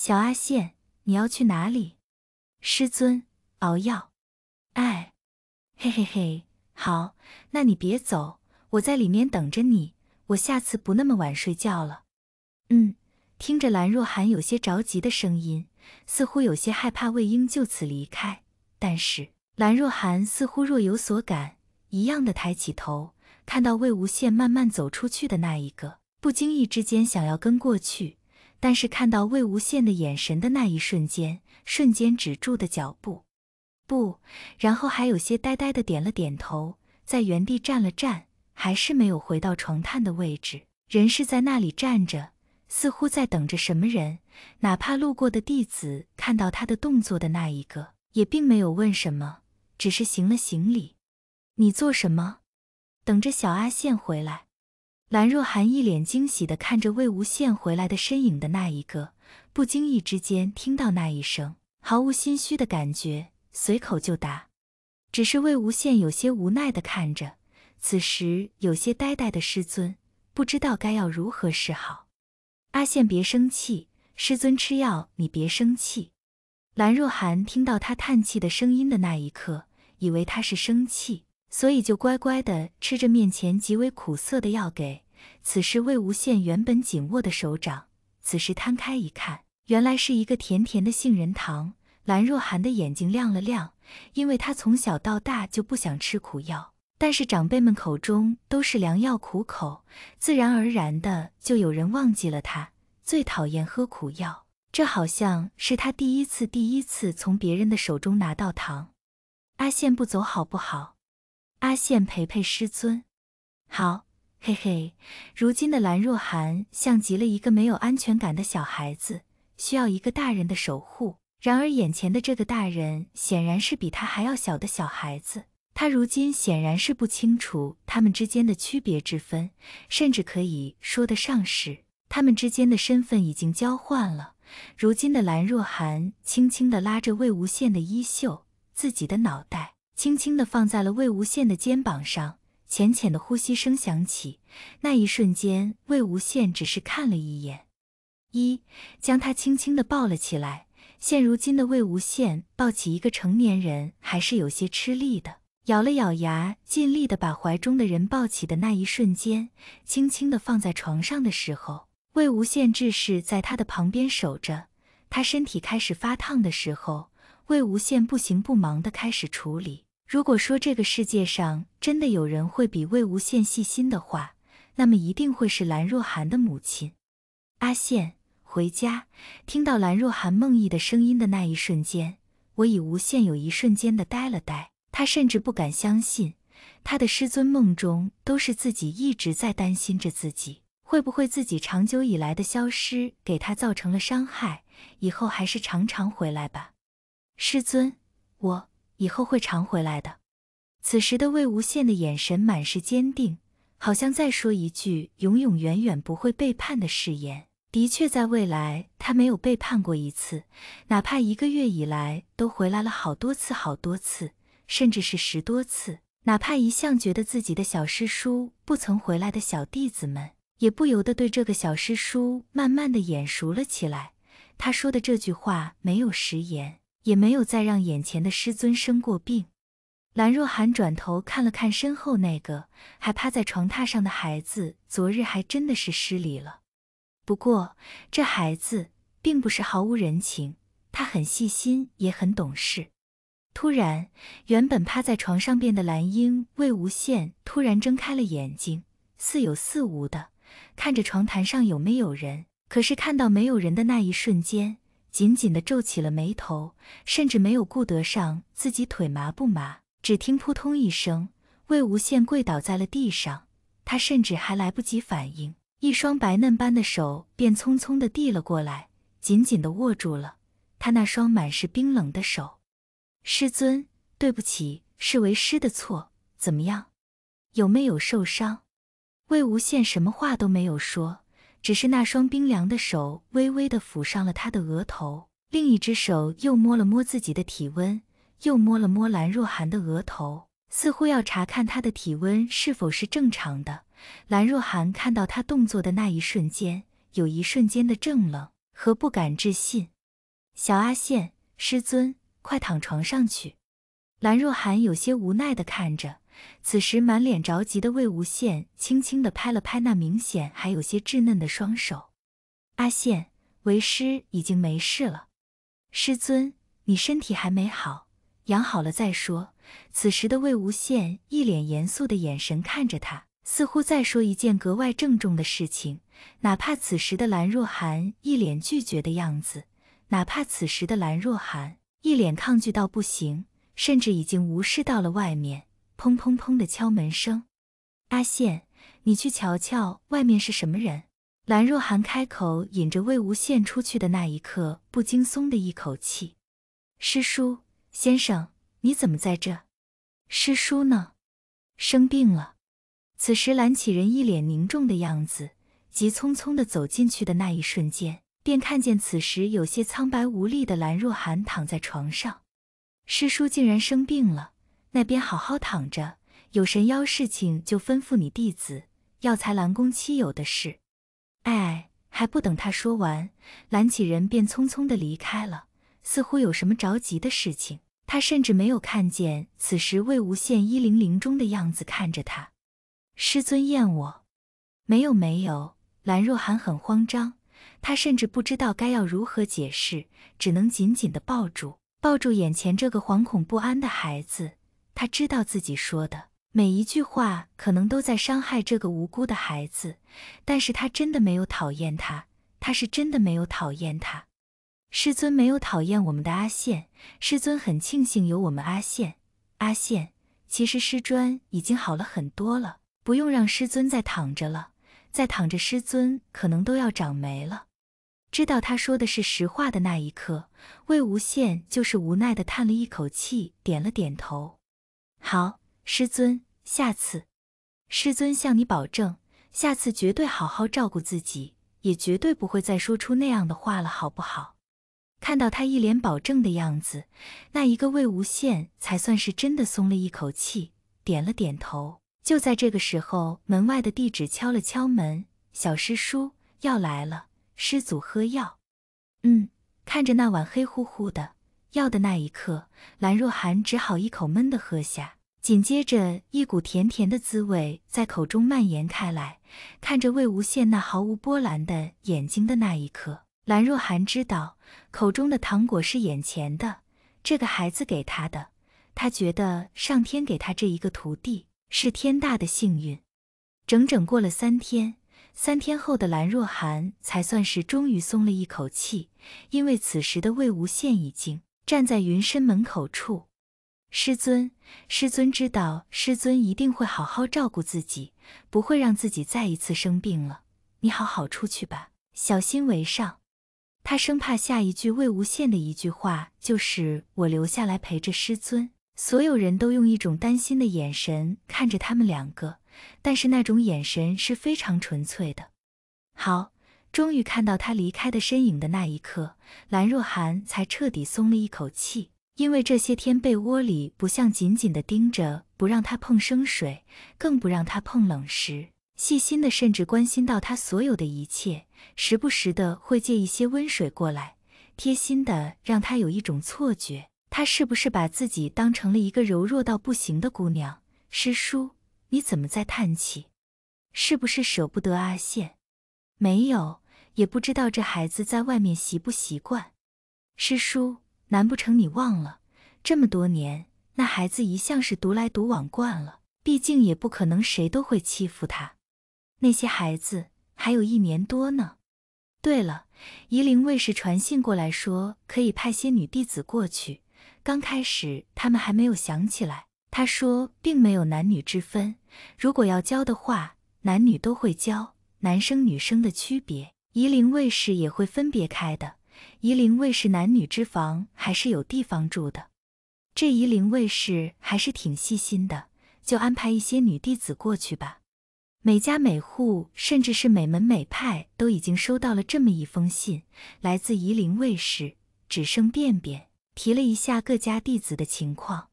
小阿羡，你要去哪里？师尊，熬药。哎，嘿嘿嘿，好，那你别走，我在里面等着你。我下次不那么晚睡觉了。嗯，听着兰若涵有些着急的声音，似乎有些害怕魏婴就此离开，但是兰若涵似乎若有所感，一样的抬起头，看到魏无羡慢慢走出去的那一个，不经意之间想要跟过去。但是看到魏无羡的眼神的那一瞬间，瞬间止住的脚步，不，然后还有些呆呆的点了点头，在原地站了站，还是没有回到床榻的位置。人是在那里站着，似乎在等着什么人。哪怕路过的弟子看到他的动作的那一个，也并没有问什么，只是行了行礼。你做什么？等着小阿羡回来。兰若寒一脸惊喜的看着魏无羡回来的身影的那一个，不经意之间听到那一声，毫无心虚的感觉，随口就答。只是魏无羡有些无奈的看着，此时有些呆呆的师尊，不知道该要如何是好。阿羡别生气，师尊吃药，你别生气。兰若寒听到他叹气的声音的那一刻，以为他是生气。所以就乖乖的吃着面前极为苦涩的药。给此时魏无羡原本紧握的手掌，此时摊开一看，原来是一个甜甜的杏仁糖。兰若寒的眼睛亮了亮，因为他从小到大就不想吃苦药，但是长辈们口中都是良药苦口，自然而然的就有人忘记了他最讨厌喝苦药。这好像是他第一次，第一次从别人的手中拿到糖。阿羡不走好不好？阿羡陪陪师尊，好，嘿嘿。如今的兰若涵像极了一个没有安全感的小孩子，需要一个大人的守护。然而，眼前的这个大人显然是比他还要小的小孩子。他如今显然是不清楚他们之间的区别之分，甚至可以说得上是他们之间的身份已经交换了。如今的兰若涵轻轻的拉着魏无羡的衣袖，自己的脑袋。轻轻地放在了魏无羡的肩膀上，浅浅的呼吸声响起。那一瞬间，魏无羡只是看了一眼，一将他轻轻地抱了起来。现如今的魏无羡抱起一个成年人还是有些吃力的，咬了咬牙，尽力的把怀中的人抱起的那一瞬间，轻轻地放在床上的时候，魏无羡只是在他的旁边守着。他身体开始发烫的时候，魏无羡不闲不忙的开始处理。如果说这个世界上真的有人会比魏无羡细心的话，那么一定会是兰若涵的母亲。阿羡回家，听到兰若涵梦呓的声音的那一瞬间，我已无限有一瞬间的呆了呆，他甚至不敢相信，他的师尊梦中都是自己一直在担心着自己，会不会自己长久以来的消失给他造成了伤害？以后还是常常回来吧，师尊，我。以后会常回来的。此时的魏无羡的眼神满是坚定，好像在说一句永永远远不会背叛的誓言。的确，在未来他没有背叛过一次，哪怕一个月以来都回来了好多次、好多次，甚至是十多次。哪怕一向觉得自己的小师叔不曾回来的小弟子们，也不由得对这个小师叔慢慢的眼熟了起来。他说的这句话没有食言。也没有再让眼前的师尊生过病。兰若涵转头看了看身后那个还趴在床榻上的孩子，昨日还真的是失礼了。不过这孩子并不是毫无人情，他很细心也很懂事。突然，原本趴在床上边的蓝英、魏无羡突然睁开了眼睛，似有似无的看着床榻上有没有人。可是看到没有人的那一瞬间。紧紧地皱起了眉头，甚至没有顾得上自己腿麻不麻。只听扑通一声，魏无羡跪倒在了地上。他甚至还来不及反应，一双白嫩般的手便匆匆地递了过来，紧紧地握住了他那双满是冰冷的手。“师尊，对不起，是为师的错。怎么样，有没有受伤？”魏无羡什么话都没有说。只是那双冰凉的手微微地抚上了他的额头，另一只手又摸了摸自己的体温，又摸了摸兰若涵的额头，似乎要查看他的体温是否是正常的。兰若涵看到他动作的那一瞬间，有一瞬间的怔愣和不敢置信。小阿羡，师尊，快躺床上去。兰若涵有些无奈地看着。此时满脸着急的魏无羡轻轻地拍了拍那明显还有些稚嫩的双手，“阿羡，为师已经没事了。”“师尊，你身体还没好，养好了再说。”此时的魏无羡一脸严肃的眼神看着他，似乎在说一件格外郑重的事情。哪怕此时的兰若寒一脸拒绝的样子，哪怕此时的兰若寒一脸抗拒到不行，甚至已经无视到了外面。砰砰砰的敲门声，阿羡，你去瞧瞧外面是什么人？兰若涵开口，引着魏无羡出去的那一刻，不禁松的一口气。师叔，先生，你怎么在这？师叔呢？生病了。此时，蓝启仁一脸凝重的样子，急匆匆的走进去的那一瞬间，便看见此时有些苍白无力的兰若涵躺在床上。师叔竟然生病了。那边好好躺着，有神妖事情就吩咐你弟子。药材蓝宫妻有的是。哎，还不等他说完，蓝启人便匆匆的离开了，似乎有什么着急的事情。他甚至没有看见此时魏无羡一零零中的样子，看着他，师尊厌我？没有没有。蓝若涵很慌张，他甚至不知道该要如何解释，只能紧紧的抱住抱住眼前这个惶恐不安的孩子。他知道自己说的每一句话可能都在伤害这个无辜的孩子，但是他真的没有讨厌他，他是真的没有讨厌他，师尊没有讨厌我们的阿羡，师尊很庆幸有我们阿羡。阿羡，其实师尊已经好了很多了，不用让师尊再躺着了，再躺着师尊可能都要长霉了。知道他说的是实话的那一刻，魏无羡就是无奈的叹了一口气，点了点头。好，师尊，下次，师尊向你保证，下次绝对好好照顾自己，也绝对不会再说出那样的话了，好不好？看到他一脸保证的样子，那一个魏无羡才算是真的松了一口气，点了点头。就在这个时候，门外的弟子敲了敲门：“小师叔要来了，师祖喝药。”嗯，看着那碗黑乎乎的。要的那一刻，兰若涵只好一口闷的喝下。紧接着，一股甜甜的滋味在口中蔓延开来。看着魏无羡那毫无波澜的眼睛的那一刻，兰若涵知道口中的糖果是眼前的这个孩子给他的。他觉得上天给他这一个徒弟是天大的幸运。整整过了三天，三天后的兰若涵才算是终于松了一口气，因为此时的魏无羡已经。站在云深门口处，师尊，师尊知道，师尊一定会好好照顾自己，不会让自己再一次生病了。你好好出去吧，小心为上。他生怕下一句魏无羡的一句话就是我留下来陪着师尊。所有人都用一种担心的眼神看着他们两个，但是那种眼神是非常纯粹的。好。终于看到他离开的身影的那一刻，兰若涵才彻底松了一口气。因为这些天被窝里不像紧紧的盯着，不让他碰生水，更不让他碰冷食，细心的甚至关心到他所有的一切，时不时的会借一些温水过来，贴心的让他有一种错觉，他是不是把自己当成了一个柔弱到不行的姑娘？师叔，你怎么在叹气？是不是舍不得阿羡？没有，也不知道这孩子在外面习不习惯。师叔，难不成你忘了？这么多年，那孩子一向是独来独往惯了。毕竟也不可能谁都会欺负他。那些孩子还有一年多呢。对了，夷陵卫士传信过来说，可以派些女弟子过去。刚开始他们还没有想起来。他说并没有男女之分，如果要教的话，男女都会教。男生女生的区别，夷陵卫士也会分别开的。夷陵卫士男女之房还是有地方住的。这夷陵卫士还是挺细心的，就安排一些女弟子过去吧。每家每户，甚至是每门每派，都已经收到了这么一封信，来自夷陵卫士，只剩便便，提了一下各家弟子的情况。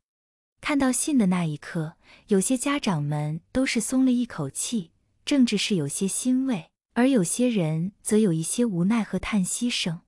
看到信的那一刻，有些家长们都是松了一口气。政治是有些欣慰，而有些人则有一些无奈和叹息声。